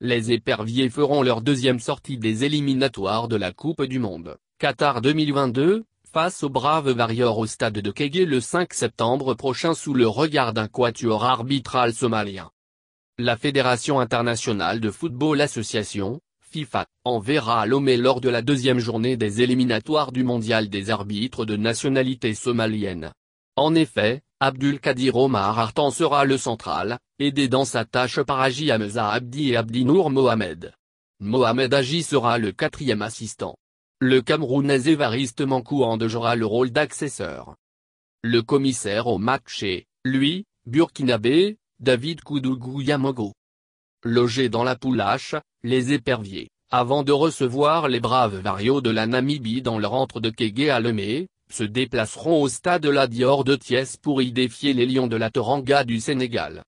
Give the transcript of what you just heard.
les éperviers feront leur deuxième sortie des éliminatoires de la Coupe du Monde, Qatar 2022, face aux braves varieurs au stade de Kegue le 5 septembre prochain sous le regard d'un quatuor arbitral somalien. La Fédération Internationale de Football Association, FIFA, enverra à Lomé lors de la deuxième journée des éliminatoires du Mondial des arbitres de nationalité somalienne. En effet, Abdul-Kadir Omar Artan sera le central, aidé dans sa tâche par Aji Hamza Abdi et Abdinour Mohamed. Mohamed Aji sera le quatrième assistant. Le Camerounais Évariste Mankou jouera le rôle d'accesseur. Le commissaire au match est, lui, burkinabé, David Koudougou Yamogo. Logé dans la poulache, les éperviers, avant de recevoir les braves varios de la Namibie dans leur rentre de Kégué à se déplaceront au stade La Dior de Thiès pour y défier les Lions de la Toranga du Sénégal.